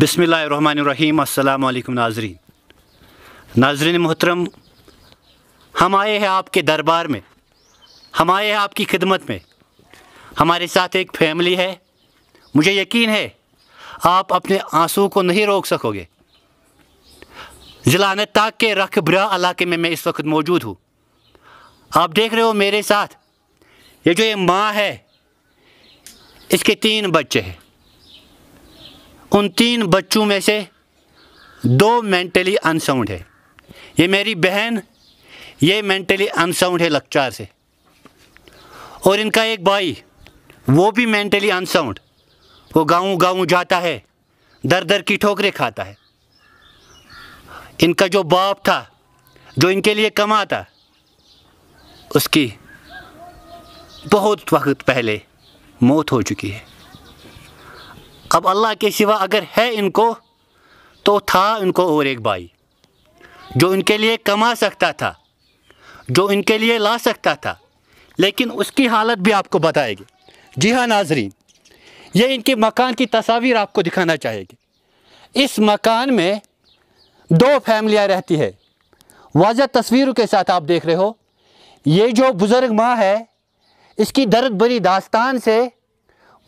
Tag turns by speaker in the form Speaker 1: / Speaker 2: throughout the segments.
Speaker 1: बिसमीम अल्लाम नाजरीन नाजरीन मोहतरम हम आए हैं आपके दरबार में हम आए हैं आपकी खिदमत में हमारे साथ एक फैमिली है मुझे यकीन है आप अपने आंसू को नहीं रोक सकोगे ज़िला अनंतनाग के रख ब्रा इलाके में मैं इस वक्त मौजूद हूँ आप देख रहे हो मेरे साथ ये जो ये माँ है इसके तीन बच्चे हैं उन तीन बच्चों में से दो मेंटली अनसाउंड है ये मेरी बहन ये मेंटली अनसाउंड है लक्चार से और इनका एक भाई वो भी मेंटली अनसाउंड वो गाँव गाँव जाता है दर दर की ठोकरें खाता है इनका जो बाप था जो इनके लिए कमाता उसकी बहुत वक्त पहले मौत हो चुकी है अब अल्लाह के सिवा अगर है इनको तो था इनको और एक भाई जो इनके लिए कमा सकता था जो इनके लिए ला सकता था लेकिन उसकी हालत भी आपको बताएगी जी हाँ नाजरीन ये इनके मकान की तस्वीर आपको दिखाना चाहेगी इस मकान में दो फैमिलियाँ रहती है वाजह तस्वीरों के साथ आप देख रहे हो ये जो बुज़ुर्ग माँ है इसकी दर्द भरी दास्तान से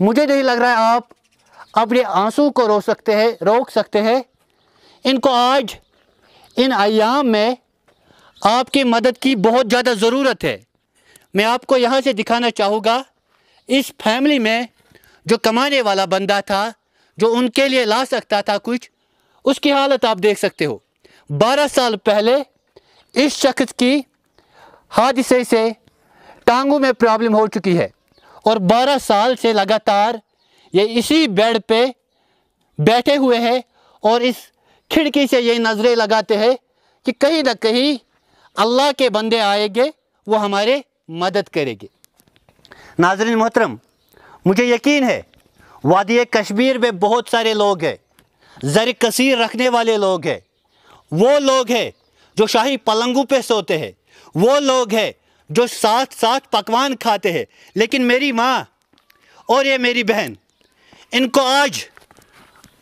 Speaker 1: मुझे नहीं लग रहा है आप अपने आंसू को रो सकते हैं रोक सकते हैं इनको आज इन आयाम में आपकी मदद की बहुत ज़्यादा ज़रूरत है मैं आपको यहाँ से दिखाना चाहूँगा इस फैमिली में जो कमाने वाला बंदा था जो उनके लिए ला सकता था कुछ उसकी हालत आप देख सकते हो बारह साल पहले इस शख्स की हादसे से टांगों में प्रॉब्लम हो चुकी है और बारह साल से लगातार ये इसी बेड पे बैठे हुए हैं और इस खिड़की से ये नज़रें लगाते हैं कि कहीं ना कहीं अल्लाह के बंदे आएंगे वो हमारे मदद करेंगे नाजरन मोहतरम मुझे यकीन है वादी कश्मीर में बहुत सारे लोग हैं ज़र कसीर रखने वाले लोग हैं वो लोग हैं जो शाही पलंगों पे सोते हैं वो लोग हैं जो साथ साथ पकवान खाते हैं लेकिन मेरी माँ और ये मेरी बहन इनको आज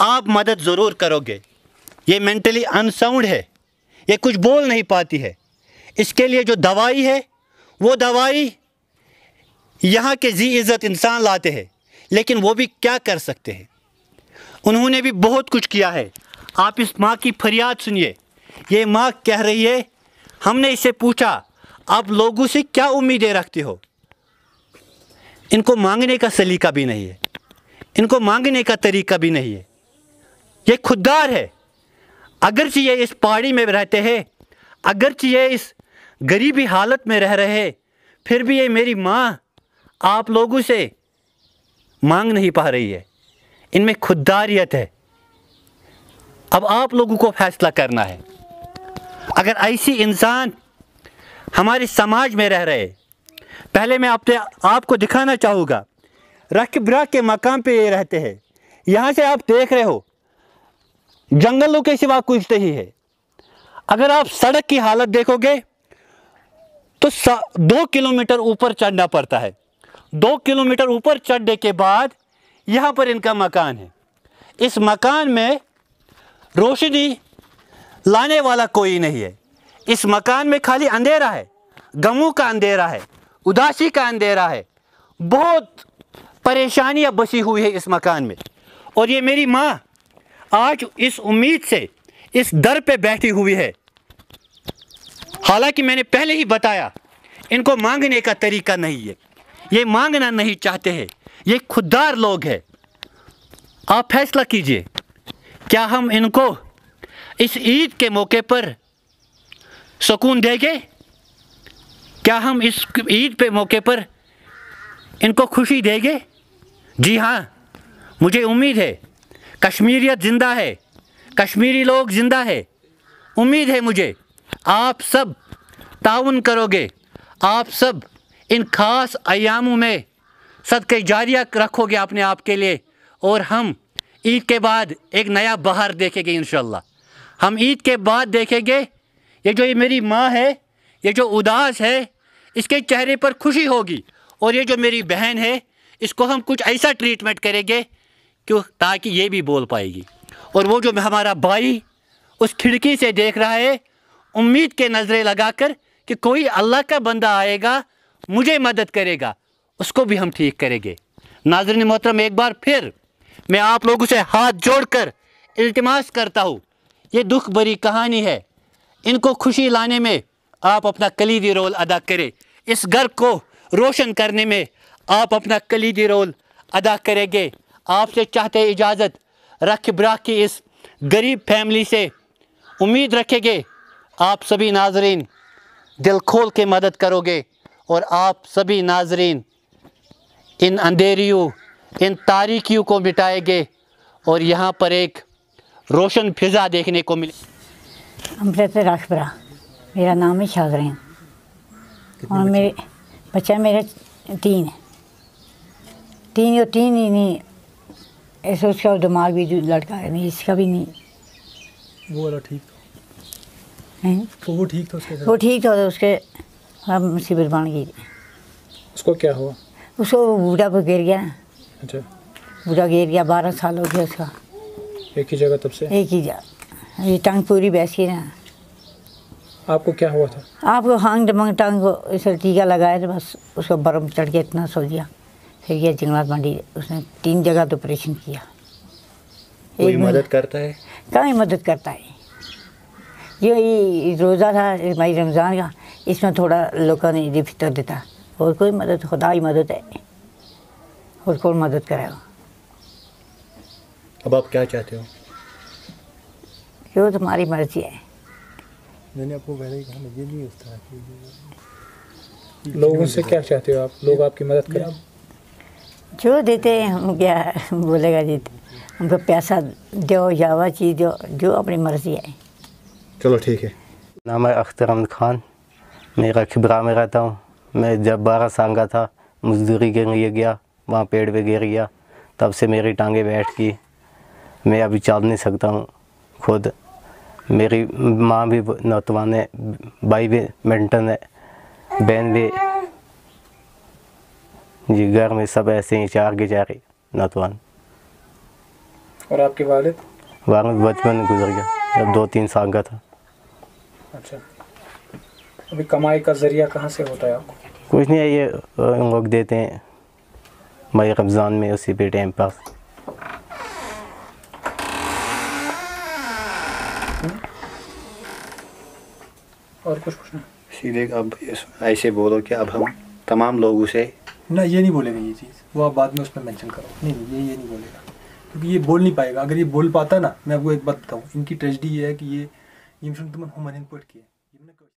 Speaker 1: आप मदद ज़रूर करोगे ये मेंटली अनसाउंड है ये कुछ बोल नहीं पाती है इसके लिए जो दवाई है वो दवाई यहाँ के जी इज़्ज़त इंसान लाते हैं लेकिन वो भी क्या कर सकते हैं उन्होंने भी बहुत कुछ किया है आप इस माँ की फरियाद सुनिए ये माँ कह रही है हमने इसे पूछा आप लोगों से क्या उम्मीदें रखते हो इनको मांगने का सलीका भी नहीं है इनको मांगने का तरीका भी नहीं है ये खुददार है अगर ये इस पहाड़ी में रहते हैं अगर ये इस गरीबी हालत में रह रहे फिर भी ये मेरी माँ आप लोगों से मांग नहीं पा रही है इनमें खुददारियत है अब आप लोगों को फैसला करना है अगर ऐसी इंसान हमारे समाज में रह रहे पहले मैं अपने आप को दिखाना चाहूँगा रकबरा के मकाम पे ये रहते हैं यहाँ से आप देख रहे हो जंगलों के सिवा कुछ नहीं है अगर आप सड़क की हालत देखोगे तो दो किलोमीटर ऊपर चढ़ना पड़ता है दो किलोमीटर ऊपर चढ़ने के बाद यहाँ पर इनका मकान है इस मकान में रोशनी लाने वाला कोई नहीं है इस मकान में खाली अंधेरा है गमों का अंधेरा है उदासी का अंधेरा है बहुत परेशानियाँ बसी हुई है इस मकान में और ये मेरी माँ आज इस उम्मीद से इस दर पे बैठी हुई है हालांकि मैंने पहले ही बताया इनको मांगने का तरीका नहीं है ये मांगना नहीं चाहते हैं ये खुददार लोग हैं आप फैसला कीजिए क्या हम इनको इस ईद के मौके पर सुकून देंगे क्या हम इस ईद पे मौके पर इनको खुशी देंगे जी हाँ मुझे उम्मीद है कश्मीरियत ज़िंदा है कश्मीरी लोग ज़िंदा है उम्मीद है मुझे आप सब ताउन करोगे आप सब इन ख़ास अयामों में सदक़ जारिया रखोगे अपने आप के लिए और हम ईद के बाद एक नया बहार देखेंगे इन हम ईद के बाद देखेंगे ये जो ये मेरी माँ है ये जो उदास है इसके चेहरे पर खुशी होगी और ये जो मेरी बहन है इसको हम कुछ ऐसा ट्रीटमेंट करेंगे क्यों ताकि ये भी बोल पाएगी और वो जो हमारा भाई उस खिड़की से देख रहा है उम्मीद के नज़रें लगाकर कि कोई अल्लाह का बंदा आएगा मुझे मदद करेगा उसको भी हम ठीक करेंगे नाजरन मोहतरम एक बार फिर मैं आप लोगों से हाथ जोड़कर इल्तमास करता हूँ ये दुख भरी कहानी है इनको खुशी लाने में आप अपना कलीदी रोल अदा करें इस घर को रोशन करने में आप अपना कलीदी रोल अदा करेंगे आपसे चाहते इजाज़त रख ब्राक की इस गरीब फैमिली से उम्मीद रखेंगे आप सभी नाजरीन दिल खोल के मदद करोगे और आप सभी नाजरीन इन अंधेरियों इन तारीखियों को मिटाएंगे और यहाँ पर एक रोशन फिज़ा देखने को मिले
Speaker 2: अमृत राखबरा मेरा नाम है शाहरीन और मेरे बच्चा मेरे तीन है तीन और तीन ही नहीं ऐसे उसका दिमाग भी लड़का है नहीं इसका भी नहीं वो वाला ठीक था तो
Speaker 1: वो ठीक था उसके वो
Speaker 2: ठीक था तो उसके हम मुसीबत बन गई
Speaker 1: उसको क्या हुआ
Speaker 2: उसको बूढ़ा पर गिर गया अच्छा बूढ़ा गिर गया बारह साल हो गया उसका एक ही जगह तब से एक ही जगह ये टांग पूरी बैसी ना
Speaker 1: आपको क्या हुआ था
Speaker 2: आपको हांग डमंग टांग इसे टीका लगाया था बस उसको बर्फ चढ़ के इतना सो दिया सैया ये मंडी उसने तीन जगह तो ऑपरेशन किया कोई मदद करता है कहीं मदद करता है जो ये रोज़ा था माई रमज़ान का इसमें थोड़ा लोगों ने फितर देता और कोई मदद खुदा ही मदद है और कौन मदद करेगा
Speaker 1: अब आप क्या चाहते हो
Speaker 2: जो तुम्हारी तो मर्जी है
Speaker 1: मैंने आपको पहले ही कहा मुझे नहीं उस तरह लोगों से क्या चाहते हो आप लोग आपकी मदद करें
Speaker 2: जो देते हैं हम क्या बोलेगा देते हमको पैसा दो जावा चीज़ दो जो अपनी मर्जी है
Speaker 1: चलो ठीक है नाम है अख्तर अहमद खान मेरा खिबरा में रहता हूँ मैं जब बारह साल का था मजदूरी के लिए गया वहाँ पेड़ पे गिर गया तब से मेरी टांगे बैठ गई मैं अभी चल नहीं सकता हूँ खुद मेरी माँ भी नौतवान है भाई भी मेंटन है बहन भी जी घर में सब ऐसे ही चार के चार नातवान और आपके वालिद वालिद बचपन गुजर गया दो तीन साल का था अच्छा अभी कमाई का जरिया कहाँ से होता है आपको कुछ नहीं है ये लोग देते हैं मई रमज़ान में उसी पे टाइम पास और कुछ कुछ नहीं सीधे अब ऐसे बोलो कि अब हम तमाम लोगों से ना ये नहीं बोलेगा ये चीज़ वो आप बाद में उसमें मैंशन करो नहीं नहीं ये ये नहीं बोलेगा क्योंकि ये बोल नहीं पाएगा अगर ये बोल पाता ना मैं आपको एक बात बताऊँ इनकी ट्रेजडी ये है कि ये ये तुमन हुमानिन पोइट की है